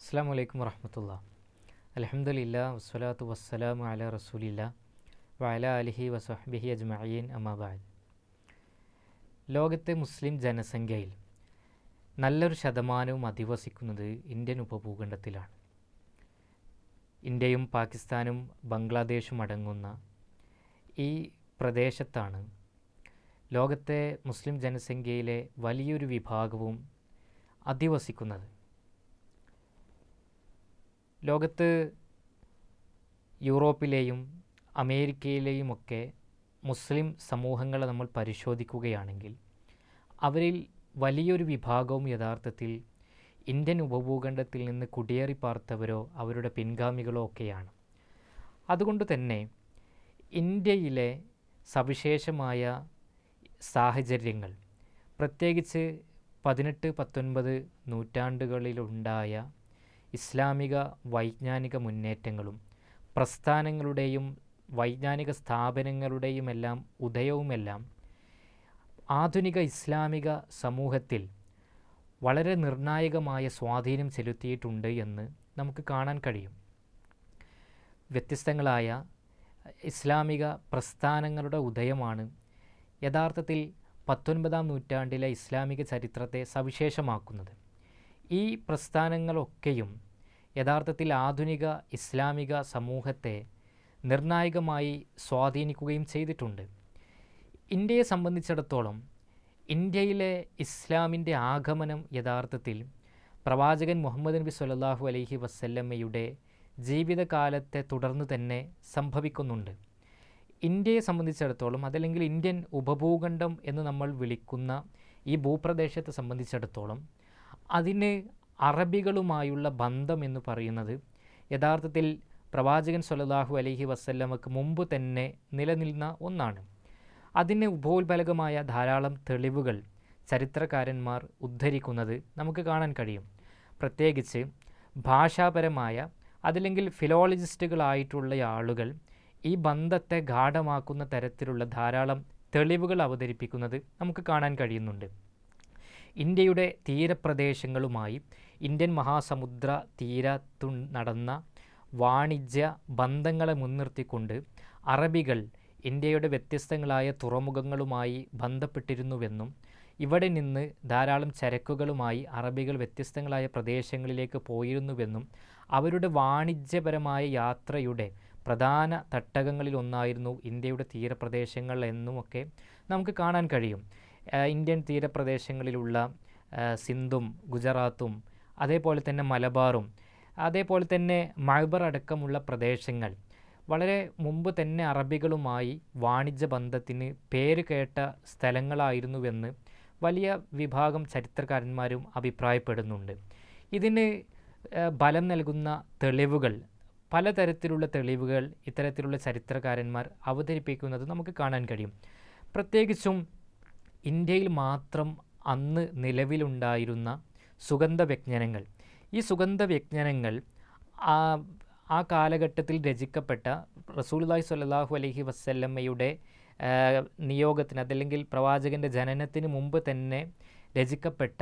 അസ്സാം വലൈക്കും വറഹമത്തുള്ള അലഹമുല്ല വസ്സലാത്തു വസ്സലാം അല റസൂലില്ല വഅല അലിഹി വസ്ബിഹി അജ്മഅീൻ അമ്മബാദ് ലോകത്തെ മുസ്ലിം ജനസംഖ്യയിൽ നല്ലൊരു ശതമാനവും അധിവസിക്കുന്നത് ഇന്ത്യൻ ഉപഭൂഖണ്ഡത്തിലാണ് ഇന്ത്യയും പാകിസ്ഥാനും ബംഗ്ലാദേശും അടങ്ങുന്ന ഈ പ്രദേശത്താണ് ലോകത്തെ മുസ്ലിം ജനസംഖ്യയിലെ വലിയൊരു വിഭാഗവും അധിവസിക്കുന്നത് ലോകത്ത് യൂറോപ്പിലെയും അമേരിക്കയിലെയുമൊക്കെ മുസ്ലിം സമൂഹങ്ങളെ നമ്മൾ പരിശോധിക്കുകയാണെങ്കിൽ അവരിൽ വലിയൊരു വിഭാഗവും യഥാർത്ഥത്തിൽ ഇന്ത്യൻ ഉപഭൂഖണ്ഡത്തിൽ നിന്ന് കുടിയേറി പാർത്തവരോ അവരുടെ പിൻഗാമികളോ ഒക്കെയാണ് അതുകൊണ്ട് തന്നെ ഇന്ത്യയിലെ സവിശേഷമായ സാഹചര്യങ്ങൾ പ്രത്യേകിച്ച് പതിനെട്ട് പത്തൊൻപത് നൂറ്റാണ്ടുകളിലുണ്ടായ ഇസ്ലാമിക വൈജ്ഞാനിക മുന്നേറ്റങ്ങളും പ്രസ്ഥാനങ്ങളുടെയും വൈജ്ഞാനിക സ്ഥാപനങ്ങളുടെയുമെല്ലാം ഉദയവുമെല്ലാം ആധുനിക ഇസ്ലാമിക സമൂഹത്തിൽ വളരെ നിർണായകമായ സ്വാധീനം ചെലുത്തിയിട്ടുണ്ട് എന്ന് നമുക്ക് കാണാൻ കഴിയും വ്യത്യസ്തങ്ങളായ ഇസ്ലാമിക പ്രസ്ഥാനങ്ങളുടെ ഉദയമാണ് യഥാർത്ഥത്തിൽ പത്തൊൻപതാം നൂറ്റാണ്ടിലെ ഇസ്ലാമിക ചരിത്രത്തെ സവിശേഷമാക്കുന്നത് ഈ പ്രസ്ഥാനങ്ങളൊക്കെയും യഥാർത്ഥത്തിൽ ആധുനിക ഇസ്ലാമിക സമൂഹത്തെ നിർണായകമായി സ്വാധീനിക്കുകയും ചെയ്തിട്ടുണ്ട് ഇന്ത്യയെ സംബന്ധിച്ചിടത്തോളം ഇന്ത്യയിലെ ഇസ്ലാമിൻ്റെ ആഗമനം യഥാർത്ഥത്തിൽ പ്രവാചകൻ മുഹമ്മദ് നബി സല്ലാഹു അലൈഹി വസ്ല്ലമ്മയുടെ ജീവിതകാലത്തെ തുടർന്ന് തന്നെ സംഭവിക്കുന്നുണ്ട് ഇന്ത്യയെ സംബന്ധിച്ചിടത്തോളം അതല്ലെങ്കിൽ ഇന്ത്യൻ ഉപഭൂഖണ്ഡം എന്ന് നമ്മൾ വിളിക്കുന്ന ഈ ഭൂപ്രദേശത്തെ സംബന്ധിച്ചിടത്തോളം അതിന് അറബികളുമായുള്ള ബന്ധം എന്ന് പറയുന്നത് യഥാർത്ഥത്തിൽ പ്രവാചകൻ സൊല്ലാഹു അലഹി വസ്ല്ലമക്ക് മുമ്പ് തന്നെ നിലനിന്ന ഒന്നാണ് അതിന് ഉപോത്ബലകമായ ധാരാളം തെളിവുകൾ ചരിത്രകാരന്മാർ ഉദ്ധരിക്കുന്നത് നമുക്ക് കാണാൻ കഴിയും പ്രത്യേകിച്ച് ഭാഷാപരമായ അതല്ലെങ്കിൽ ഫിലോളജിസ്റ്റുകളായിട്ടുള്ള ആളുകൾ ഈ ബന്ധത്തെ ഗാഠമാക്കുന്ന തരത്തിലുള്ള ധാരാളം തെളിവുകൾ അവതരിപ്പിക്കുന്നത് നമുക്ക് കാണാൻ കഴിയുന്നുണ്ട് ഇന്ത്യയുടെ തീരപ്രദേശങ്ങളുമായി ഇന്ത്യൻ മഹാസമുദ്ര തീരത്തു നടന്ന വാണിജ്യ ബന്ധങ്ങളെ മുൻനിർത്തിക്കൊണ്ട് അറബികൾ ഇന്ത്യയുടെ വ്യത്യസ്തങ്ങളായ തുറമുഖങ്ങളുമായി ബന്ധപ്പെട്ടിരുന്നുവെന്നും ഇവിടെ നിന്ന് ധാരാളം ചരക്കുകളുമായി അറബികൾ വ്യത്യസ്തങ്ങളായ പ്രദേശങ്ങളിലേക്ക് പോയിരുന്നുവെന്നും അവരുടെ വാണിജ്യപരമായ യാത്രയുടെ പ്രധാന തട്ടകങ്ങളിലൊന്നായിരുന്നു ഇന്ത്യയുടെ തീരപ്രദേശങ്ങൾ എന്നുമൊക്കെ നമുക്ക് കാണാൻ കഴിയും ഇന്ത്യൻ തീരപ്രദേശങ്ങളിലുള്ള സിന്ധും ഗുജറാത്തും അതേപോലെ തന്നെ മലബാറും അതേപോലെ തന്നെ മൈബർ അടക്കമുള്ള പ്രദേശങ്ങൾ വളരെ മുമ്പ് തന്നെ അറബികളുമായി വാണിജ്യ ബന്ധത്തിന് പേര് കേട്ട സ്ഥലങ്ങളായിരുന്നുവെന്ന് വലിയ വിഭാഗം ചരിത്രകാരന്മാരും അഭിപ്രായപ്പെടുന്നുണ്ട് ഇതിന് ബലം നൽകുന്ന തെളിവുകൾ പലതരത്തിലുള്ള തെളിവുകൾ ഇത്തരത്തിലുള്ള ചരിത്രകാരന്മാർ അവതരിപ്പിക്കുന്നത് നമുക്ക് കാണാൻ കഴിയും പ്രത്യേകിച്ചും ഇന്ത്യയിൽ മാത്രം അന്ന് നിലവിലുണ്ടായിരുന്ന സുഗന്ധ വ്യജ്ഞനങ്ങൾ ഈ സുഗന്ധ വ്യജ്ഞനങ്ങൾ ആ കാലഘട്ടത്തിൽ രചിക്കപ്പെട്ട റസൂൽദായ് സല്ലാഹു അലഹി വസ്ല്ലമ്മയുടെ നിയോഗത്തിന് അതല്ലെങ്കിൽ പ്രവാചകൻ്റെ ജനനത്തിന് മുമ്പ് തന്നെ രചിക്കപ്പെട്ട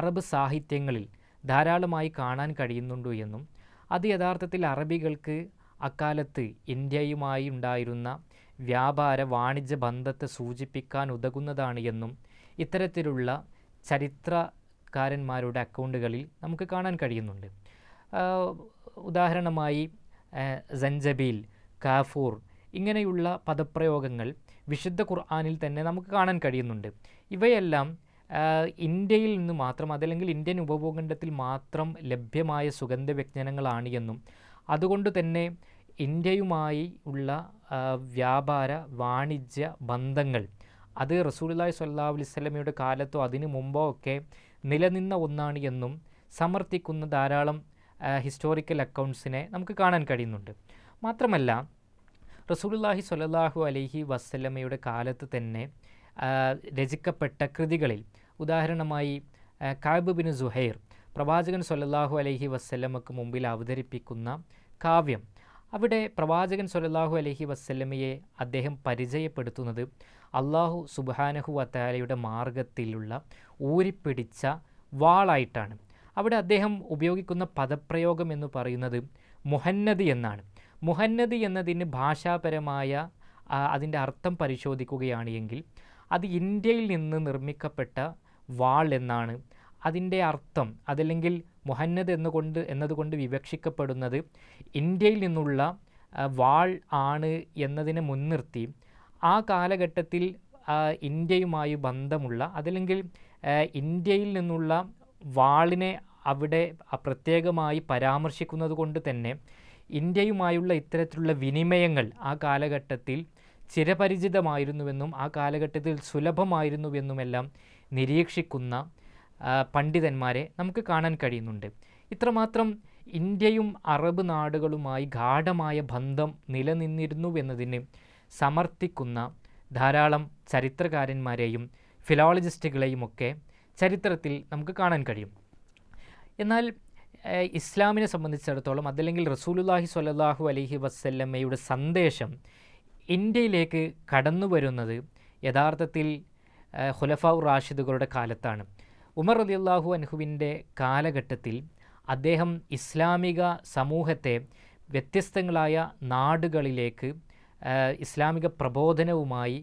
അറബ് സാഹിത്യങ്ങളിൽ ധാരാളമായി കാണാൻ കഴിയുന്നുണ്ട് എന്നും അത് യഥാർത്ഥത്തിൽ അറബികൾക്ക് അക്കാലത്ത് ഇന്ത്യയുമായി ഉണ്ടായിരുന്ന വ്യാപാര വാണിജ്യ ബന്ധത്തെ സൂചിപ്പിക്കാൻ ഉതകുന്നതാണ് എന്നും ഇത്തരത്തിലുള്ള ചരിത്രകാരന്മാരുടെ അക്കൗണ്ടുകളിൽ നമുക്ക് കാണാൻ കഴിയുന്നുണ്ട് ഉദാഹരണമായി സഞ്ചബീൽ കാഫൂർ ഇങ്ങനെയുള്ള പദപ്രയോഗങ്ങൾ വിശുദ്ധ ഖുർആാനിൽ തന്നെ നമുക്ക് കാണാൻ കഴിയുന്നുണ്ട് ഇവയെല്ലാം ഇന്ത്യയിൽ നിന്ന് മാത്രം അതല്ലെങ്കിൽ ഇന്ത്യൻ ഉപഭൂഖണ്ഡത്തിൽ മാത്രം ലഭ്യമായ സുഗന്ധ എന്നും അതുകൊണ്ട് തന്നെ ഇന്ത്യയുമായി ഉള്ള വ്യാപാര വാണിജ്യ ബന്ധങ്ങൾ അത് റസൂലുല്ലാഹി സ്വല്ലാ അലിസ്ലമയുടെ കാലത്തോ അതിനു മുമ്പോ ഒക്കെ നിലനിന്ന ഒന്നാണ് എന്നും സമർത്ഥിക്കുന്ന ധാരാളം ഹിസ്റ്റോറിക്കൽ അക്കൗണ്ട്സിനെ നമുക്ക് കാണാൻ കഴിയുന്നുണ്ട് മാത്രമല്ല റസൂലുല്ലാഹി സ്വലല്ലാഹു അലൈഹി വസ്ലമയുടെ കാലത്ത് തന്നെ രചിക്കപ്പെട്ട കൃതികളിൽ ഉദാഹരണമായി കാബ് ബിൻ സുഹൈർ പ്രവാചകൻ സൊല്ലാഹു അലൈഹി വസ്ലമക്ക് മുമ്പിൽ അവതരിപ്പിക്കുന്ന കാവ്യം അവിടെ പ്രവാചകൻ സൊല്ലാഹു അലഹി വസ്ല്ലമയെ അദ്ദേഹം പരിചയപ്പെടുത്തുന്നത് അള്ളാഹു സുബാനഹു വത്താലയുടെ മാർഗത്തിലുള്ള ഊരിപ്പിടിച്ച വാളായിട്ടാണ് അവിടെ അദ്ദേഹം ഉപയോഗിക്കുന്ന പദപ്രയോഗം എന്ന് പറയുന്നത് മുഹന്നതി എന്നാണ് മുഹന്നതി എന്നതിന് ഭാഷാപരമായ അതിൻ്റെ അർത്ഥം പരിശോധിക്കുകയാണ് എങ്കിൽ അത് ഇന്ത്യയിൽ നിന്ന് നിർമ്മിക്കപ്പെട്ട വാൾ എന്നാണ് അതിൻ്റെ അർത്ഥം അതല്ലെങ്കിൽ മുഹന്നദ് എന്നുകൊണ്ട് എന്നതുകൊണ്ട് വിവക്ഷിക്കപ്പെടുന്നത് ഇന്ത്യയിൽ നിന്നുള്ള വാൾ ആണ് എന്നതിനെ മുൻനിർത്തി ആ കാലഘട്ടത്തിൽ ഇന്ത്യയുമായി ബന്ധമുള്ള അതല്ലെങ്കിൽ ഇന്ത്യയിൽ നിന്നുള്ള വാളിനെ അവിടെ പ്രത്യേകമായി പരാമർശിക്കുന്നത് കൊണ്ട് തന്നെ ഇന്ത്യയുമായുള്ള ഇത്തരത്തിലുള്ള വിനിമയങ്ങൾ ആ കാലഘട്ടത്തിൽ ചിരപരിചിതമായിരുന്നുവെന്നും ആ കാലഘട്ടത്തിൽ സുലഭമായിരുന്നുവെന്നുമെല്ലാം നിരീക്ഷിക്കുന്ന പണ്ഡിതന്മാരെ നമുക്ക് കാണാൻ കഴിയുന്നുണ്ട് ഇത്രമാത്രം ഇന്ത്യയും അറബ് നാടുകളുമായി ഗാഠമായ ബന്ധം നിലനിന്നിരുന്നു എന്നതിന് സമർത്ഥിക്കുന്ന ധാരാളം ചരിത്രകാരന്മാരെയും ഒക്കെ ചരിത്രത്തിൽ നമുക്ക് കാണാൻ കഴിയും എന്നാൽ ഇസ്ലാമിനെ സംബന്ധിച്ചിടത്തോളം അതല്ലെങ്കിൽ റസൂലുല്ലാഹി സ്വല്ലല്ലാഹു അലഹി വസ്ല്ലമ്മയുടെ സന്ദേശം ഇന്ത്യയിലേക്ക് കടന്നു വരുന്നത് യഥാർത്ഥത്തിൽ ഹുലഫാ റാഷിദുകളുടെ കാലത്താണ് ഉമർ അലി അള്ളാഹു കാലഘട്ടത്തിൽ അദ്ദേഹം ഇസ്ലാമിക സമൂഹത്തെ വ്യത്യസ്തങ്ങളായ നാടുകളിലേക്ക് ഇസ്ലാമിക പ്രബോധനവുമായി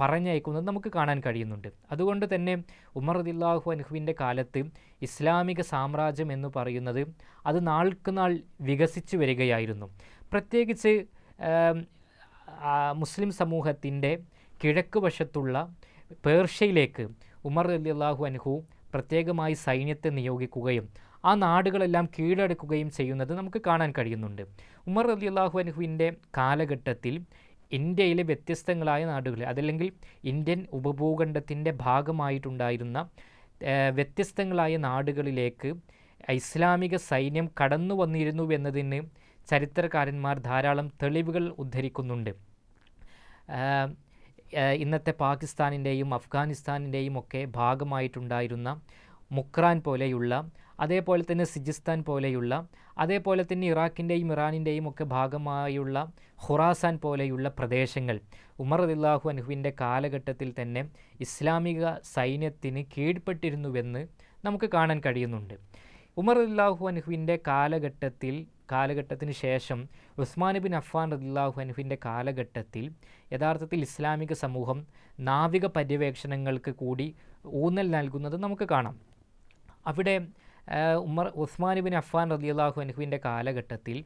പറഞ്ഞയക്കുന്നത് നമുക്ക് കാണാൻ കഴിയുന്നുണ്ട് അതുകൊണ്ട് തന്നെ ഉമർ ദില്ലാഹു അനഹുവിൻ്റെ കാലത്ത് ഇസ്ലാമിക സാമ്രാജ്യം എന്ന് പറയുന്നത് അത് നാൾ വികസിച്ചു വരികയായിരുന്നു പ്രത്യേകിച്ച് മുസ്ലിം സമൂഹത്തിൻ്റെ കിഴക്ക് വശത്തുള്ള പേർഷ്യയിലേക്ക് ഉമർ അള്ളാഹു അനുഹു പ്രത്യേകമായി സൈന്യത്തെ നിയോഗിക്കുകയും ആ നാടുകളെല്ലാം കീഴടക്കുകയും ചെയ്യുന്നത് നമുക്ക് കാണാൻ കഴിയുന്നുണ്ട് ഉമർ അള്ളാഹു അനുഹുവിൻ്റെ കാലഘട്ടത്തിൽ ഇന്ത്യയിലെ വ്യത്യസ്തങ്ങളായ നാടുകൾ അതല്ലെങ്കിൽ ഇന്ത്യൻ ഉപഭൂഖണ്ഡത്തിൻ്റെ ഭാഗമായിട്ടുണ്ടായിരുന്ന വ്യത്യസ്തങ്ങളായ നാടുകളിലേക്ക് ഇസ്ലാമിക സൈന്യം കടന്നു വന്നിരുന്നു എന്നതിന് ചരിത്രകാരന്മാർ ധാരാളം തെളിവുകൾ ഉദ്ധരിക്കുന്നുണ്ട് ഇന്നത്തെ പാകിസ്ഥാനിൻ്റെയും അഫ്ഗാനിസ്ഥാനിൻ്റെയും ഒക്കെ ഭാഗമായിട്ടുണ്ടായിരുന്ന മുക്രാൻ പോലെയുള്ള അതേപോലെ തന്നെ സിജിസ്ഥാൻ പോലെയുള്ള അതേപോലെ തന്നെ ഇറാഖിൻ്റെയും ഇറാനിൻ്റെയും ഒക്കെ ഭാഗമായുള്ള ഹുറാസാൻ പോലെയുള്ള പ്രദേശങ്ങൾ ഉമർ അദില്ലാഹു അനഹുവിൻ്റെ കാലഘട്ടത്തിൽ തന്നെ ഇസ്ലാമിക സൈന്യത്തിന് കീഴ്പ്പെട്ടിരുന്നുവെന്ന് നമുക്ക് കാണാൻ കഴിയുന്നുണ്ട് ഉമർ അദില്ലാഹു അനഹുവിൻ്റെ കാലഘട്ടത്തിൽ കാലഘട്ടത്തിന് ശേഷം ഉസ്മാൻ ബിൻ അഫ്ഫാൻ റദില്ലാഹു അനുഹിൻ്റെ കാലഘട്ടത്തിൽ യഥാർത്ഥത്തിൽ ഇസ്ലാമിക സമൂഹം നാവിക പര്യവേക്ഷണങ്ങൾക്ക് കൂടി ഊന്നൽ നൽകുന്നത് നമുക്ക് കാണാം അവിടെ ഉമർ ഉസ്മാൻ ബിൻ അഫ്ഫാൻ റദിയല്ലാഹു അനുഹുവിൻ്റെ കാലഘട്ടത്തിൽ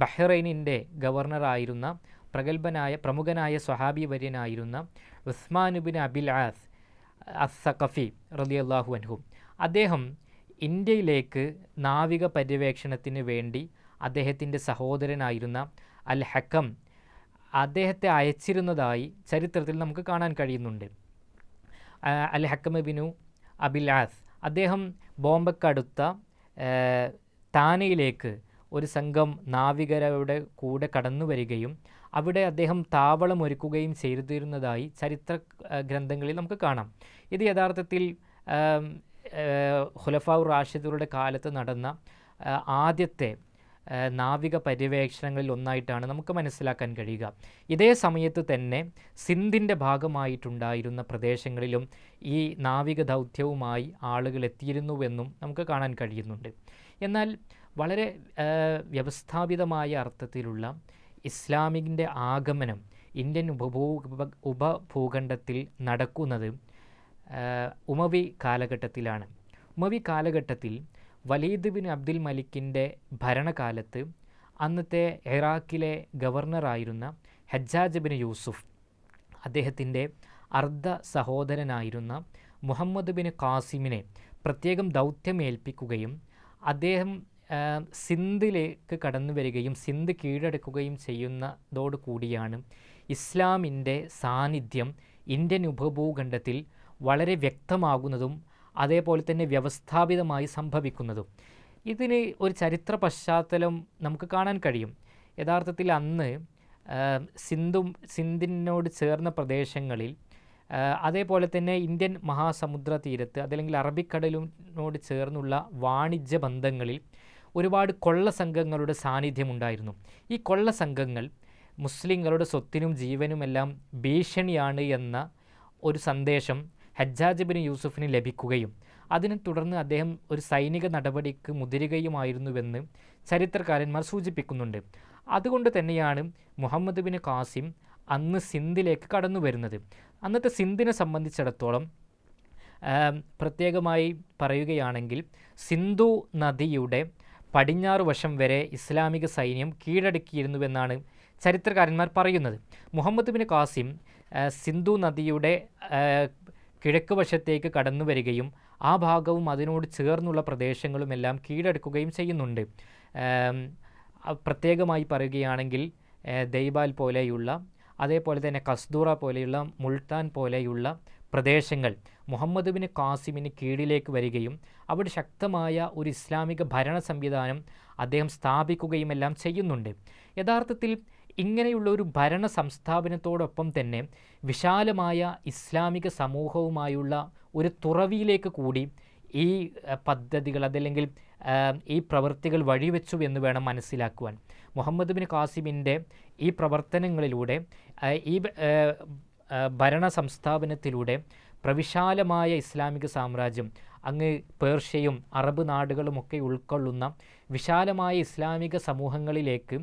ബഹ്റൈനിൻ്റെ ഗവർണറായിരുന്ന പ്രഗത്ഭനായ പ്രമുഖനായ സ്വഹാബി വര്യനായിരുന്ന Usman bin Abil As Saqafi റലിയല്ലാഹു അൻഹു അദ്ദേഹം ഇന്ത്യയിലേക്ക് നാവിക പര്യവേക്ഷണത്തിന് വേണ്ടി അദ്ദേഹത്തിൻ്റെ സഹോദരനായിരുന്ന അൽ ഹക്കം അദ്ദേഹത്തെ അയച്ചിരുന്നതായി ചരിത്രത്തിൽ നമുക്ക് കാണാൻ കഴിയുന്നുണ്ട് അൽ ബിനു അബിലാസ് അദ്ദേഹം ബോംബെക്കടുത്ത താനയിലേക്ക് ഒരു സംഘം നാവികരുടെ കൂടെ കടന്നു വരികയും അവിടെ അദ്ദേഹം താവളം ഒരുക്കുകയും ചെയ്തിരുന്നതായി ചരിത്ര ഗ്രന്ഥങ്ങളിൽ നമുക്ക് കാണാം ഇത് യഥാർത്ഥത്തിൽ ഹുലഫാവ് റാഷിദുകളുടെ കാലത്ത് നടന്ന ആദ്യത്തെ നാവിക പര്യവേക്ഷണങ്ങളിൽ ഒന്നായിട്ടാണ് നമുക്ക് മനസ്സിലാക്കാൻ കഴിയുക ഇതേ സമയത്ത് തന്നെ സിന്ധിൻ്റെ ഭാഗമായിട്ടുണ്ടായിരുന്ന പ്രദേശങ്ങളിലും ഈ നാവിക ദൗത്യവുമായി ആളുകൾ എത്തിയിരുന്നുവെന്നും നമുക്ക് കാണാൻ കഴിയുന്നുണ്ട് എന്നാൽ വളരെ വ്യവസ്ഥാപിതമായ അർത്ഥത്തിലുള്ള ഇസ്ലാമിൻ്റെ ആഗമനം ഇന്ത്യൻ ഉപഭൂ ഉപഭൂഖണ്ഡത്തിൽ നടക്കുന്നത് ഉമവി കാലഘട്ടത്തിലാണ് ഉമവി കാലഘട്ടത്തിൽ വലീദ് ബിൻ അബ്ദുൽ മലിക്കിൻ്റെ ഭരണകാലത്ത് അന്നത്തെ ഇറാഖിലെ ഗവർണറായിരുന്ന ഹജ്ജാജ് ബിൻ യൂസുഫ് അദ്ദേഹത്തിൻ്റെ അർദ്ധ സഹോദരനായിരുന്ന മുഹമ്മദ് ബിൻ കാസിമിനെ പ്രത്യേകം ദൗത്യമേൽപ്പിക്കുകയും അദ്ദേഹം സിന്ധിലേക്ക് കടന്നു വരികയും സിന്ധ് കീഴടക്കുകയും ചെയ്യുന്നതോടുകൂടിയാണ് ഇസ്ലാമിൻ്റെ സാന്നിധ്യം ഇന്ത്യൻ ഉപഭൂഖണ്ഡത്തിൽ വളരെ വ്യക്തമാകുന്നതും അതേപോലെ തന്നെ വ്യവസ്ഥാപിതമായി സംഭവിക്കുന്നതും ഇതിന് ഒരു ചരിത്ര പശ്ചാത്തലം നമുക്ക് കാണാൻ കഴിയും യഥാർത്ഥത്തിൽ അന്ന് സിന്ധു സിന്ധിനോട് ചേർന്ന പ്രദേശങ്ങളിൽ അതേപോലെ തന്നെ ഇന്ത്യൻ മഹാസമുദ്ര തീരത്ത് അതല്ലെങ്കിൽ അറബിക്കടലിനോട് ചേർന്നുള്ള വാണിജ്യ ബന്ധങ്ങളിൽ ഒരുപാട് കൊള്ള സംഘങ്ങളുടെ സാന്നിധ്യമുണ്ടായിരുന്നു ഈ കൊള്ള സംഘങ്ങൾ മുസ്ലിങ്ങളുടെ സ്വത്തിനും ജീവനുമെല്ലാം ഭീഷണിയാണ് എന്ന ഒരു സന്ദേശം ഹജ്ജാജിബിന് യൂസുഫിന് ലഭിക്കുകയും അതിനെ തുടർന്ന് അദ്ദേഹം ഒരു സൈനിക നടപടിക്ക് മുതിരുകയുമായിരുന്നുവെന്ന് ചരിത്രകാരന്മാർ സൂചിപ്പിക്കുന്നുണ്ട് അതുകൊണ്ട് തന്നെയാണ് മുഹമ്മദ് ബിൻ കാസിം അന്ന് സിന്ധിലേക്ക് കടന്നു വരുന്നത് അന്നത്തെ സിന്ധിനെ സംബന്ധിച്ചിടത്തോളം പ്രത്യേകമായി പറയുകയാണെങ്കിൽ സിന്ധു നദിയുടെ പടിഞ്ഞാറ് വശം വരെ ഇസ്ലാമിക സൈന്യം കീഴടക്കിയിരുന്നുവെന്നാണ് ചരിത്രകാരന്മാർ പറയുന്നത് മുഹമ്മദ് ബിൻ കാസിം സിന്ധു നദിയുടെ കിഴക്ക് വശത്തേക്ക് കടന്നു വരികയും ആ ഭാഗവും അതിനോട് ചേർന്നുള്ള പ്രദേശങ്ങളുമെല്ലാം കീഴടക്കുകയും ചെയ്യുന്നുണ്ട് പ്രത്യേകമായി പറയുകയാണെങ്കിൽ ദൈബാൽ പോലെയുള്ള അതേപോലെ തന്നെ കസ്ദൂറ പോലെയുള്ള മുൾട്ടാൻ പോലെയുള്ള പ്രദേശങ്ങൾ മുഹമ്മദ് ബിൻ കാസിമിന് കീഴിലേക്ക് വരികയും അവിടെ ശക്തമായ ഒരു ഇസ്ലാമിക ഭരണ സംവിധാനം അദ്ദേഹം സ്ഥാപിക്കുകയുമെല്ലാം ചെയ്യുന്നുണ്ട് യഥാർത്ഥത്തിൽ ഇങ്ങനെയുള്ള ഒരു ഭരണ സംസ്ഥാപനത്തോടൊപ്പം തന്നെ വിശാലമായ ഇസ്ലാമിക സമൂഹവുമായുള്ള ഒരു തുറവിയിലേക്ക് കൂടി ഈ പദ്ധതികൾ അതല്ലെങ്കിൽ ഈ പ്രവൃത്തികൾ വഴിവെച്ചു എന്ന് വേണം മനസ്സിലാക്കുവാൻ മുഹമ്മദ് ബിൻ കാസിമിൻ്റെ ഈ പ്രവർത്തനങ്ങളിലൂടെ ഈ ഭരണ സംസ്ഥാപനത്തിലൂടെ പ്രവിശാലമായ ഇസ്ലാമിക സാമ്രാജ്യം അങ്ങ് പേർഷ്യയും അറബ് നാടുകളുമൊക്കെ ഉൾക്കൊള്ളുന്ന വിശാലമായ ഇസ്ലാമിക സമൂഹങ്ങളിലേക്ക്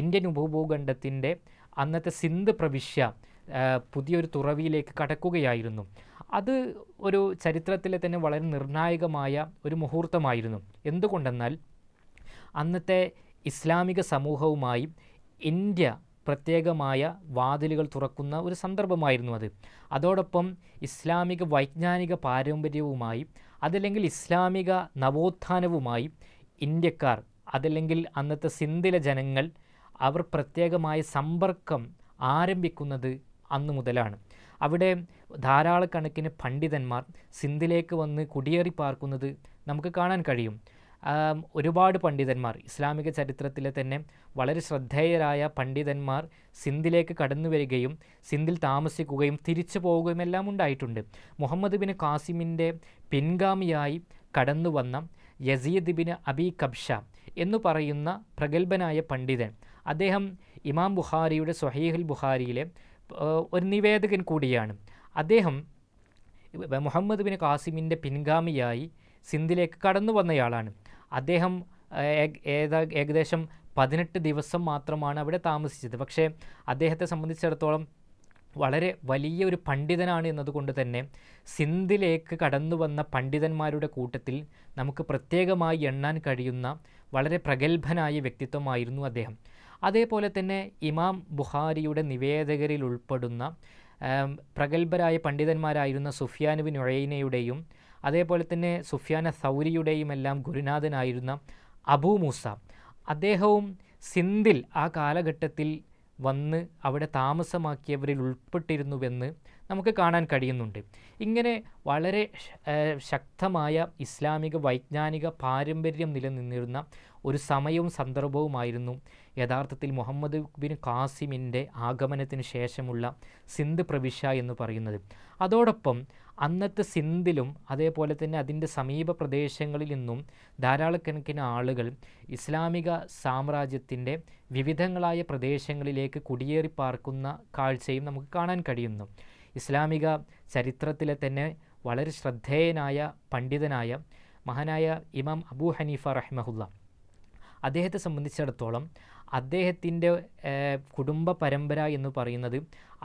ഇന്ത്യൻ ഉപഭൂഖണ്ഡത്തിൻ്റെ അന്നത്തെ സിന്ധ് പ്രവിശ്യ പുതിയൊരു തുറവിയിലേക്ക് കടക്കുകയായിരുന്നു അത് ഒരു ചരിത്രത്തിലെ തന്നെ വളരെ നിർണായകമായ ഒരു മുഹൂർത്തമായിരുന്നു എന്തുകൊണ്ടെന്നാൽ അന്നത്തെ ഇസ്ലാമിക സമൂഹവുമായി ഇന്ത്യ പ്രത്യേകമായ വാതിലുകൾ തുറക്കുന്ന ഒരു സന്ദർഭമായിരുന്നു അത് അതോടൊപ്പം ഇസ്ലാമിക വൈജ്ഞാനിക പാരമ്പര്യവുമായി അതല്ലെങ്കിൽ ഇസ്ലാമിക നവോത്ഥാനവുമായി ഇന്ത്യക്കാർ അതല്ലെങ്കിൽ അന്നത്തെ സിന്ധിലെ ജനങ്ങൾ അവർ പ്രത്യേകമായ സമ്പർക്കം ആരംഭിക്കുന്നത് അന്നു മുതലാണ് അവിടെ ധാരാളക്കണക്കിന് പണ്ഡിതന്മാർ സിന്ധിലേക്ക് വന്ന് കുടിയേറി പാർക്കുന്നത് നമുക്ക് കാണാൻ കഴിയും ഒരുപാട് പണ്ഡിതന്മാർ ഇസ്ലാമിക ചരിത്രത്തിലെ തന്നെ വളരെ ശ്രദ്ധേയരായ പണ്ഡിതന്മാർ സിന്ധിലേക്ക് കടന്നു വരികയും സിന്ധിൽ താമസിക്കുകയും തിരിച്ചു പോവുകയുമെല്ലാം ഉണ്ടായിട്ടുണ്ട് മുഹമ്മദ് ബിൻ കാസിമിൻ്റെ പിൻഗാമിയായി കടന്നു വന്ന യസീദ് ബിൻ അബി കബ്ഷ എന്നു പറയുന്ന പ്രഗത്ഭനായ പണ്ഡിതൻ അദ്ദേഹം ഇമാം ബുഹാരിയുടെ സൊഹീഹുൽ ബുഹാരിയിലെ ഒരു നിവേദകൻ കൂടിയാണ് അദ്ദേഹം മുഹമ്മദ് ബിൻ കാസിമിൻ്റെ പിൻഗാമിയായി സിന്ധിലേക്ക് കടന്നു വന്നയാളാണ് അദ്ദേഹം ഏതാ ഏകദേശം പതിനെട്ട് ദിവസം മാത്രമാണ് അവിടെ താമസിച്ചത് പക്ഷേ അദ്ദേഹത്തെ സംബന്ധിച്ചിടത്തോളം വളരെ വലിയ ഒരു പണ്ഡിതനാണ് എന്നതുകൊണ്ട് തന്നെ സിന്ധിലേക്ക് കടന്നു വന്ന പണ്ഡിതന്മാരുടെ കൂട്ടത്തിൽ നമുക്ക് പ്രത്യേകമായി എണ്ണാൻ കഴിയുന്ന വളരെ പ്രഗത്ഭനായ വ്യക്തിത്വമായിരുന്നു അദ്ദേഹം അതേപോലെ തന്നെ ഇമാം ബുഹാരിയുടെ നിവേദകരിൽ ഉൾപ്പെടുന്ന പ്രഗത്ഭരായ പണ്ഡിതന്മാരായിരുന്ന സുഫിയാനുബിൻ ഒഴൈനയുടെയും അതേപോലെ തന്നെ സുഫിയാന സൗരിയുടെയും എല്ലാം ഗുരുനാഥനായിരുന്ന അബൂ മൂസ അദ്ദേഹവും സിന്ധിൽ ആ കാലഘട്ടത്തിൽ വന്ന് അവിടെ താമസമാക്കിയവരിൽ ഉൾപ്പെട്ടിരുന്നുവെന്ന് നമുക്ക് കാണാൻ കഴിയുന്നുണ്ട് ഇങ്ങനെ വളരെ ശക്തമായ ഇസ്ലാമിക വൈജ്ഞാനിക പാരമ്പര്യം നിലനിന്നിരുന്ന ഒരു സമയവും സന്ദർഭവുമായിരുന്നു യഥാർത്ഥത്തിൽ മുഹമ്മദ് ബിൻ കാസിമിൻ്റെ ആഗമനത്തിന് ശേഷമുള്ള സിന്ധ് പ്രവിശ്യ എന്ന് പറയുന്നത് അതോടൊപ്പം അന്നത്തെ സിന്ധിലും അതേപോലെ തന്നെ അതിൻ്റെ സമീപ പ്രദേശങ്ങളിൽ നിന്നും ധാരാളക്കണക്കിന് ആളുകൾ ഇസ്ലാമിക സാമ്രാജ്യത്തിൻ്റെ വിവിധങ്ങളായ പ്രദേശങ്ങളിലേക്ക് കുടിയേറി പാർക്കുന്ന കാഴ്ചയും നമുക്ക് കാണാൻ കഴിയുന്നു ഇസ്ലാമിക ചരിത്രത്തിലെ തന്നെ വളരെ ശ്രദ്ധേയനായ പണ്ഡിതനായ മഹാനായ ഇമാം അബൂ ഹനീഫ റഹ്മഹുല്ല അദ്ദേഹത്തെ സംബന്ധിച്ചിടത്തോളം അദ്ദേഹത്തിൻ്റെ കുടുംബ പരമ്പര എന്ന് പറയുന്നത്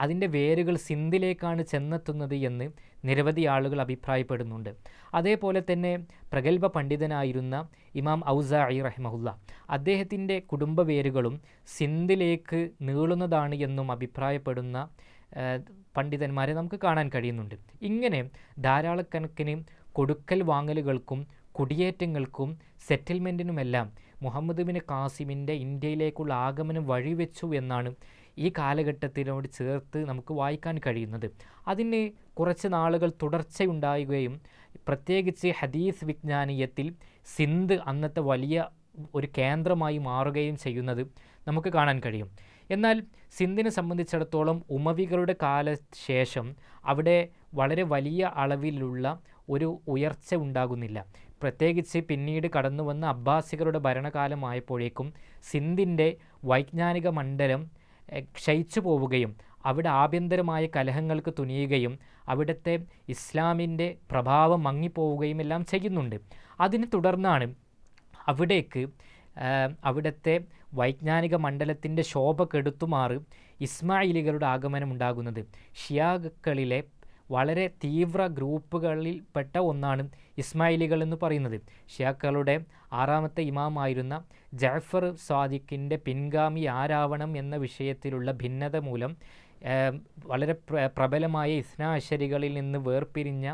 അതിൻ്റെ വേരുകൾ സിന്ധിലേക്കാണ് ചെന്നെത്തുന്നത് എന്ന് നിരവധി ആളുകൾ അഭിപ്രായപ്പെടുന്നുണ്ട് അതേപോലെ തന്നെ പ്രഗത്ഭ പണ്ഡിതനായിരുന്ന ഇമാം ഔസായി റഹ്മുല്ല അദ്ദേഹത്തിൻ്റെ കുടുംബ വേരുകളും സിന്ധിലേക്ക് നീളുന്നതാണ് എന്നും അഭിപ്രായപ്പെടുന്ന പണ്ഡിതന്മാരെ നമുക്ക് കാണാൻ കഴിയുന്നുണ്ട് ഇങ്ങനെ ധാരാളക്കണക്കിന് കൊടുക്കൽ വാങ്ങലുകൾക്കും കുടിയേറ്റങ്ങൾക്കും സെറ്റിൽമെൻറ്റിനുമെല്ലാം മുഹമ്മദ് ബിൻ കാസിമിൻ്റെ ഇന്ത്യയിലേക്കുള്ള ആഗമനം വഴിവെച്ചു എന്നാണ് ഈ കാലഘട്ടത്തിനോട് ചേർത്ത് നമുക്ക് വായിക്കാൻ കഴിയുന്നത് അതിന് കുറച്ച് നാളുകൾ തുടർച്ചയുണ്ടാകുകയും പ്രത്യേകിച്ച് ഹദീസ് വിജ്ഞാനീയത്തിൽ സിന്ധ് അന്നത്തെ വലിയ ഒരു കേന്ദ്രമായി മാറുകയും ചെയ്യുന്നത് നമുക്ക് കാണാൻ കഴിയും എന്നാൽ സിന്ധിനെ സംബന്ധിച്ചിടത്തോളം ഉമവികളുടെ കാലശേഷം അവിടെ വളരെ വലിയ അളവിലുള്ള ഒരു ഉയർച്ച ഉണ്ടാകുന്നില്ല പ്രത്യേകിച്ച് പിന്നീട് കടന്നു വന്ന അബ്ബാസികളുടെ ഭരണകാലമായപ്പോഴേക്കും സിന്ധിൻ്റെ വൈജ്ഞാനിക മണ്ഡലം ക്ഷയിച്ചു പോവുകയും അവിടെ ആഭ്യന്തരമായ കലഹങ്ങൾക്ക് തുനിയുകയും അവിടുത്തെ ഇസ്ലാമിൻ്റെ പ്രഭാവം മങ്ങിപ്പോവുകയും എല്ലാം ചെയ്യുന്നുണ്ട് അതിനെ തുടർന്നാണ് അവിടേക്ക് അവിടുത്തെ വൈജ്ഞാനിക മണ്ഡലത്തിൻ്റെ ശോഭ കെടുത്തുമാറ് ഇസ്മായിലികളുടെ ആഗമനം ഉണ്ടാകുന്നത് ഷിയാകളിലെ വളരെ തീവ്ര ഗ്രൂപ്പുകളിൽ പെട്ട ഒന്നാണ് ഇസ്മായിലികൾ എന്ന് പറയുന്നത് ഷിയാക്കളുടെ ആറാമത്തെ ഇമാമായിരുന്ന ജാഫർ സാദിഖിൻ്റെ പിൻഗാമി ആരാവണം എന്ന വിഷയത്തിലുള്ള ഭിന്നത മൂലം വളരെ പ്രബലമായ ഇസ്നാശരികളിൽ നിന്ന് വേർപിരിഞ്ഞ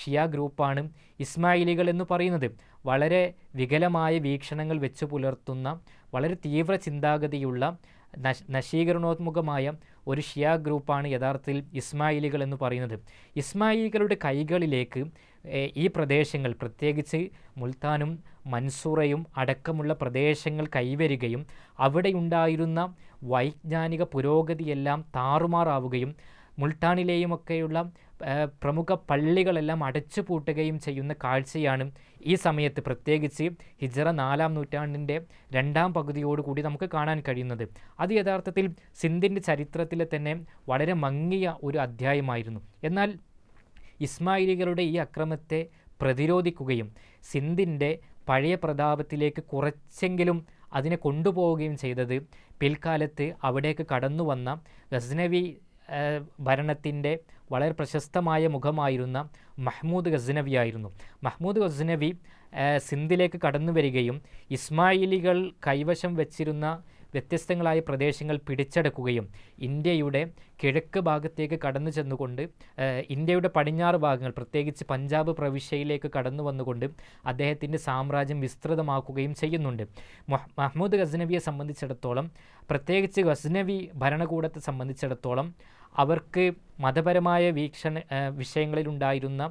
ഷിയ ഗ്രൂപ്പാണ് ഇസ്മായിലികൾ എന്ന് പറയുന്നത് വളരെ വികലമായ വീക്ഷണങ്ങൾ വെച്ചു പുലർത്തുന്ന വളരെ തീവ്ര ചിന്താഗതിയുള്ള നശീകരണോത്മുഖമായ ഒരു ഷിയ ഗ്രൂപ്പാണ് യഥാർത്ഥത്തിൽ ഇസ്മായിലികൾ എന്ന് പറയുന്നത് ഇസ്മായിലികളുടെ കൈകളിലേക്ക് ഈ പ്രദേശങ്ങൾ പ്രത്യേകിച്ച് മുൽത്താനും മൻസൂറയും അടക്കമുള്ള പ്രദേശങ്ങൾ കൈവരികയും അവിടെയുണ്ടായിരുന്ന വൈജ്ഞാനിക പുരോഗതിയെല്ലാം താറുമാറാവുകയും മുൾട്ടാനിലെയുമൊക്കെയുള്ള പ്രമുഖ പള്ളികളെല്ലാം അടച്ചു പൂട്ടുകയും ചെയ്യുന്ന കാഴ്ചയാണ് ഈ സമയത്ത് പ്രത്യേകിച്ച് ഹിജറ നാലാം നൂറ്റാണ്ടിൻ്റെ രണ്ടാം പകുതിയോടുകൂടി നമുക്ക് കാണാൻ കഴിയുന്നത് അത് യഥാർത്ഥത്തിൽ സിന്ധിൻ്റെ ചരിത്രത്തിലെ തന്നെ വളരെ മങ്ങിയ ഒരു അധ്യായമായിരുന്നു എന്നാൽ ഇസ്മായിലികളുടെ ഈ അക്രമത്തെ പ്രതിരോധിക്കുകയും സിന്ധിൻ്റെ പഴയ പ്രതാപത്തിലേക്ക് കുറച്ചെങ്കിലും അതിനെ കൊണ്ടുപോവുകയും ചെയ്തത് പിൽക്കാലത്ത് അവിടേക്ക് കടന്നു വന്ന ഗസ്നവി ഭരണത്തിൻ്റെ വളരെ പ്രശസ്തമായ മുഖമായിരുന്ന മഹ്മൂദ് ആയിരുന്നു മഹ്മൂദ് ഗസ്നവി സിന്ധിലേക്ക് കടന്നു വരികയും ഇസ്മായിലികൾ കൈവശം വച്ചിരുന്ന വ്യത്യസ്തങ്ങളായ പ്രദേശങ്ങൾ പിടിച്ചെടുക്കുകയും ഇന്ത്യയുടെ കിഴക്ക് ഭാഗത്തേക്ക് കടന്നു ചെന്നുകൊണ്ട് ഇന്ത്യയുടെ പടിഞ്ഞാറ് ഭാഗങ്ങൾ പ്രത്യേകിച്ച് പഞ്ചാബ് പ്രവിശ്യയിലേക്ക് കടന്നു വന്നുകൊണ്ട് അദ്ദേഹത്തിൻ്റെ സാമ്രാജ്യം വിസ്തൃതമാക്കുകയും ചെയ്യുന്നുണ്ട് മഹ്മൂദ് ഗസ്നവിയെ സംബന്ധിച്ചിടത്തോളം പ്രത്യേകിച്ച് ഗസ്നവി ഭരണകൂടത്തെ സംബന്ധിച്ചിടത്തോളം അവർക്ക് മതപരമായ വീക്ഷണ വിഷയങ്ങളിലുണ്ടായിരുന്ന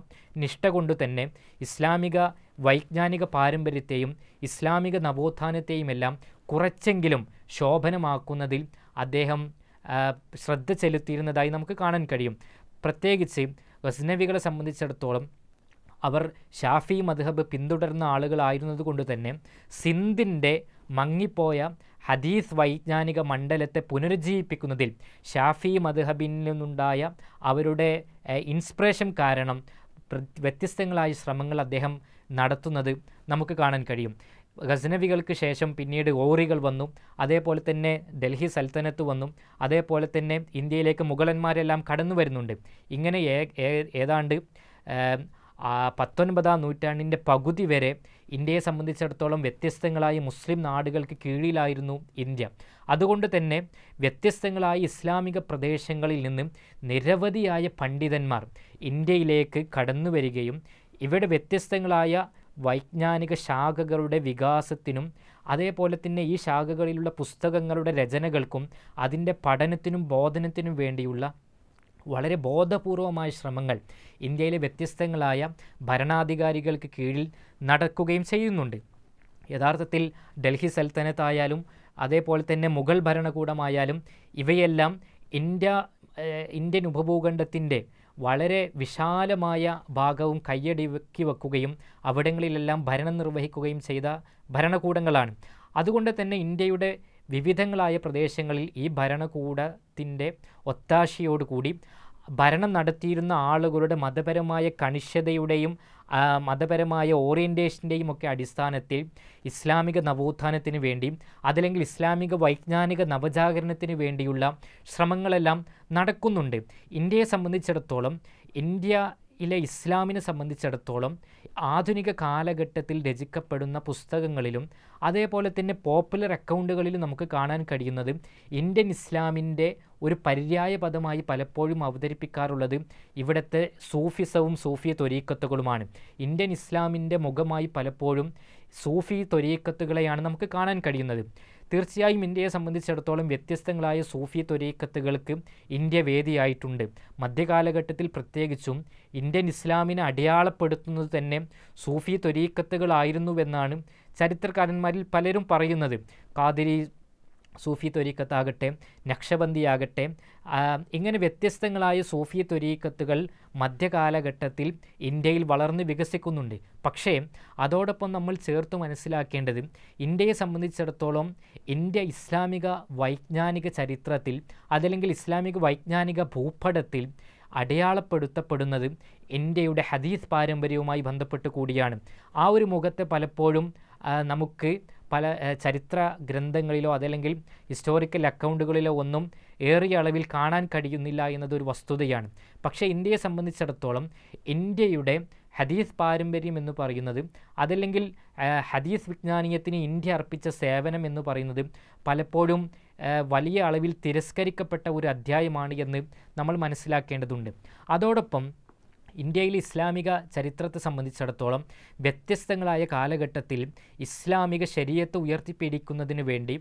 നിഷ്ഠ കൊണ്ട് തന്നെ ഇസ്ലാമിക വൈജ്ഞാനിക പാരമ്പര്യത്തെയും ഇസ്ലാമിക നവോത്ഥാനത്തെയുമെല്ലാം കുറച്ചെങ്കിലും ശോഭനമാക്കുന്നതിൽ അദ്ദേഹം ശ്രദ്ധ ചെലുത്തിയിരുന്നതായി നമുക്ക് കാണാൻ കഴിയും പ്രത്യേകിച്ച് ഗസ്നവികളെ സംബന്ധിച്ചിടത്തോളം അവർ ഷാഫി മദ്ഹബ് പിന്തുടർന്ന ആളുകളായിരുന്നത് കൊണ്ട് തന്നെ സിന്ധിൻ്റെ മങ്ങിപ്പോയ ഹദീസ് വൈജ്ഞാനിക മണ്ഡലത്തെ പുനരുജ്ജീവിപ്പിക്കുന്നതിൽ ഷാഫി മദ്ഹബിൽ നിന്നുണ്ടായ അവരുടെ ഇൻസ്പിറേഷൻ കാരണം വ്യത്യസ്തങ്ങളായ ശ്രമങ്ങൾ അദ്ദേഹം നടത്തുന്നത് നമുക്ക് കാണാൻ കഴിയും ഗസനവികൾക്ക് ശേഷം പിന്നീട് ഓറികൾ വന്നു അതേപോലെ തന്നെ ഡൽഹി സൽത്തനത്ത് വന്നു അതേപോലെ തന്നെ ഇന്ത്യയിലേക്ക് മുഗളന്മാരെല്ലാം കടന്നു വരുന്നുണ്ട് ഇങ്ങനെ ഏതാണ്ട് പത്തൊൻപതാം നൂറ്റാണ്ടിൻ്റെ പകുതി വരെ ഇന്ത്യയെ സംബന്ധിച്ചിടത്തോളം വ്യത്യസ്തങ്ങളായ മുസ്ലിം നാടുകൾക്ക് കീഴിലായിരുന്നു ഇന്ത്യ അതുകൊണ്ട് തന്നെ വ്യത്യസ്തങ്ങളായ ഇസ്ലാമിക പ്രദേശങ്ങളിൽ നിന്ന് നിരവധിയായ പണ്ഡിതന്മാർ ഇന്ത്യയിലേക്ക് കടന്നു വരികയും ഇവിടെ വ്യത്യസ്തങ്ങളായ വൈജ്ഞാനിക ശാഖകളുടെ വികാസത്തിനും അതേപോലെ തന്നെ ഈ ശാഖകളിലുള്ള പുസ്തകങ്ങളുടെ രചനകൾക്കും അതിൻ്റെ പഠനത്തിനും ബോധനത്തിനും വേണ്ടിയുള്ള വളരെ ബോധപൂർവമായ ശ്രമങ്ങൾ ഇന്ത്യയിലെ വ്യത്യസ്തങ്ങളായ ഭരണാധികാരികൾക്ക് കീഴിൽ നടക്കുകയും ചെയ്യുന്നുണ്ട് യഥാർത്ഥത്തിൽ ഡൽഹി സൽത്തനത്തായാലും അതേപോലെ തന്നെ മുഗൾ ഭരണകൂടമായാലും ഇവയെല്ലാം ഇന്ത്യ ഇന്ത്യൻ ഉപഭൂഖണ്ഡത്തിൻ്റെ വളരെ വിശാലമായ ഭാഗവും കയ്യടിക്കി വെക്കുകയും അവിടങ്ങളിലെല്ലാം ഭരണം നിർവഹിക്കുകയും ചെയ്ത ഭരണകൂടങ്ങളാണ് അതുകൊണ്ട് തന്നെ ഇന്ത്യയുടെ വിവിധങ്ങളായ പ്രദേശങ്ങളിൽ ഈ ഭരണകൂടത്തിൻ്റെ ഒത്താശയോടുകൂടി ഭരണം നടത്തിയിരുന്ന ആളുകളുടെ മതപരമായ കണിശതയുടെയും മതപരമായ ഓറിയൻറ്റേഷൻ്റെയും ഒക്കെ അടിസ്ഥാനത്തിൽ ഇസ്ലാമിക നവോത്ഥാനത്തിന് വേണ്ടി അതല്ലെങ്കിൽ ഇസ്ലാമിക വൈജ്ഞാനിക നവജാഗരണത്തിന് വേണ്ടിയുള്ള ശ്രമങ്ങളെല്ലാം നടക്കുന്നുണ്ട് ഇന്ത്യയെ സംബന്ധിച്ചിടത്തോളം ഇന്ത്യ ഇലെ ഇസ്ലാമിനെ സംബന്ധിച്ചിടത്തോളം ആധുനിക കാലഘട്ടത്തിൽ രചിക്കപ്പെടുന്ന പുസ്തകങ്ങളിലും അതേപോലെ തന്നെ പോപ്പുലർ അക്കൗണ്ടുകളിലും നമുക്ക് കാണാൻ കഴിയുന്നത് ഇന്ത്യൻ ഇസ്ലാമിൻ്റെ ഒരു പര്യായ പദമായി പലപ്പോഴും അവതരിപ്പിക്കാറുള്ളത് ഇവിടുത്തെ സൂഫിസവും സൂഫിയ തൊരീക്കത്തുകളുമാണ് ഇന്ത്യൻ ഇസ്ലാമിൻ്റെ മുഖമായി പലപ്പോഴും സൂഫി തൊരീക്കത്തുകളെയാണ് നമുക്ക് കാണാൻ കഴിയുന്നത് തീർച്ചയായും ഇന്ത്യയെ സംബന്ധിച്ചിടത്തോളം വ്യത്യസ്തങ്ങളായ സൂഫി തൊരീക്കത്തുകൾക്ക് ഇന്ത്യ വേദിയായിട്ടുണ്ട് മധ്യകാലഘട്ടത്തിൽ പ്രത്യേകിച്ചും ഇന്ത്യൻ ഇസ്ലാമിനെ അടയാളപ്പെടുത്തുന്നത് തന്നെ സൂഫി തൊരീക്കത്തുകളായിരുന്നുവെന്നാണ് ചരിത്രകാരന്മാരിൽ പലരും പറയുന്നത് കാതിരി സൂഫി ത്വരീക്കത്താകട്ടെ നക്ഷബന്ദിയാകട്ടെ ഇങ്ങനെ വ്യത്യസ്തങ്ങളായ സൂഫി തൊരീക്കത്തുകൾ മധ്യകാലഘട്ടത്തിൽ ഇന്ത്യയിൽ വളർന്ന് വികസിക്കുന്നുണ്ട് പക്ഷേ അതോടൊപ്പം നമ്മൾ ചേർത്ത് മനസ്സിലാക്കേണ്ടത് ഇന്ത്യയെ സംബന്ധിച്ചിടത്തോളം ഇന്ത്യ ഇസ്ലാമിക വൈജ്ഞാനിക ചരിത്രത്തിൽ അതല്ലെങ്കിൽ ഇസ്ലാമിക വൈജ്ഞാനിക ഭൂപടത്തിൽ അടയാളപ്പെടുത്തപ്പെടുന്നത് ഇന്ത്യയുടെ ഹദീസ് പാരമ്പര്യവുമായി ബന്ധപ്പെട്ട് കൂടിയാണ് ആ ഒരു മുഖത്തെ പലപ്പോഴും നമുക്ക് പല ചരിത്ര ഗ്രന്ഥങ്ങളിലോ അതല്ലെങ്കിൽ ഹിസ്റ്റോറിക്കൽ അക്കൗണ്ടുകളിലോ ഒന്നും ഏറിയ അളവിൽ കാണാൻ കഴിയുന്നില്ല എന്നതൊരു വസ്തുതയാണ് പക്ഷേ ഇന്ത്യയെ സംബന്ധിച്ചിടത്തോളം ഇന്ത്യയുടെ ഹദീസ് പാരമ്പര്യം എന്ന് പറയുന്നത് അതല്ലെങ്കിൽ ഹദീസ് വിജ്ഞാനീയത്തിന് ഇന്ത്യ അർപ്പിച്ച സേവനം എന്ന് പറയുന്നത് പലപ്പോഴും വലിയ അളവിൽ തിരസ്കരിക്കപ്പെട്ട ഒരു അധ്യായമാണ് എന്ന് നമ്മൾ മനസ്സിലാക്കേണ്ടതുണ്ട് അതോടൊപ്പം ഇന്ത്യയിൽ ഇസ്ലാമിക ചരിത്രത്തെ സംബന്ധിച്ചിടത്തോളം വ്യത്യസ്തങ്ങളായ കാലഘട്ടത്തിൽ ഇസ്ലാമിക ശരീരത്തെ ഉയർത്തിപ്പിടിക്കുന്നതിന് വേണ്ടി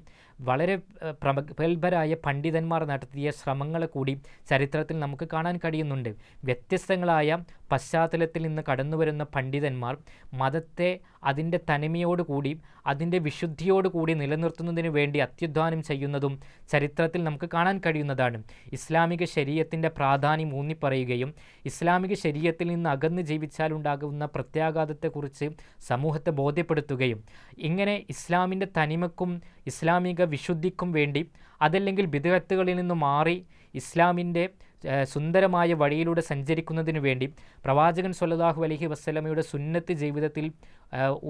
വളരെ പ്രഗത്ഭരായ പണ്ഡിതന്മാർ നടത്തിയ ശ്രമങ്ങളെ കൂടി ചരിത്രത്തിൽ നമുക്ക് കാണാൻ കഴിയുന്നുണ്ട് വ്യത്യസ്തങ്ങളായ പശ്ചാത്തലത്തിൽ നിന്ന് കടന്നുവരുന്ന പണ്ഡിതന്മാർ മതത്തെ അതിൻ്റെ തനിമയോടുകൂടി അതിൻ്റെ വിശുദ്ധിയോടുകൂടി നിലനിർത്തുന്നതിന് വേണ്ടി അത്യുദ്ധാനം ചെയ്യുന്നതും ചരിത്രത്തിൽ നമുക്ക് കാണാൻ കഴിയുന്നതാണ് ഇസ്ലാമിക ശരീരത്തിൻ്റെ പ്രാധാന്യം ഊന്നിപ്പറയുകയും ഇസ്ലാമിക ശരീരത്തിൽ നിന്ന് അകന്ന് ജീവിച്ചാലുണ്ടാകുന്ന പ്രത്യാഘാതത്തെക്കുറിച്ച് സമൂഹത്തെ ബോധ്യപ്പെടുത്തുകയും ഇങ്ങനെ ഇസ്ലാമിൻ്റെ തനിമക്കും ഇസ്ലാമിക വിശുദ്ധിക്കും വേണ്ടി അതല്ലെങ്കിൽ ബിദഗത്തുകളിൽ നിന്ന് മാറി ഇസ്ലാമിൻ്റെ സുന്ദരമായ വഴിയിലൂടെ സഞ്ചരിക്കുന്നതിനു വേണ്ടി പ്രവാചകൻ സൊല്ലാഹു അലഹി വസ്ലമയുടെ സുന്നത്ത് ജീവിതത്തിൽ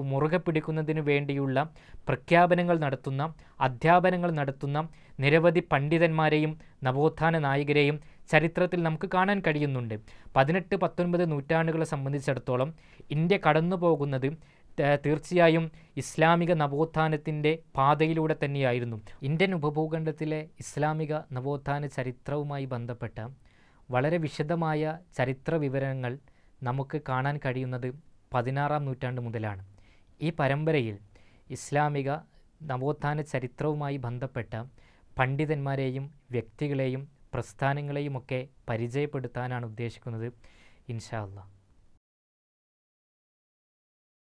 മുറുകെ പിടിക്കുന്നതിനു വേണ്ടിയുള്ള പ്രഖ്യാപനങ്ങൾ നടത്തുന്ന അധ്യാപനങ്ങൾ നടത്തുന്ന നിരവധി പണ്ഡിതന്മാരെയും നവോത്ഥാന നായകരെയും ചരിത്രത്തിൽ നമുക്ക് കാണാൻ കഴിയുന്നുണ്ട് പതിനെട്ട് പത്തൊൻപത് നൂറ്റാണ്ടുകളെ സംബന്ധിച്ചിടത്തോളം ഇന്ത്യ കടന്നു പോകുന്നത് തീർച്ചയായും ഇസ്ലാമിക നവോത്ഥാനത്തിൻ്റെ പാതയിലൂടെ തന്നെയായിരുന്നു ഇന്ത്യൻ ഉപഭൂഖണ്ഡത്തിലെ ഇസ്ലാമിക നവോത്ഥാന ചരിത്രവുമായി ബന്ധപ്പെട്ട വളരെ വിശദമായ ചരിത്ര വിവരങ്ങൾ നമുക്ക് കാണാൻ കഴിയുന്നത് പതിനാറാം നൂറ്റാണ്ട് മുതലാണ് ഈ പരമ്പരയിൽ ഇസ്ലാമിക നവോത്ഥാന ചരിത്രവുമായി ബന്ധപ്പെട്ട പണ്ഡിതന്മാരെയും വ്യക്തികളെയും പ്രസ്ഥാനങ്ങളെയുമൊക്കെ പരിചയപ്പെടുത്താനാണ് ഉദ്ദേശിക്കുന്നത് ഇൻഷാ അള്ളാഹ്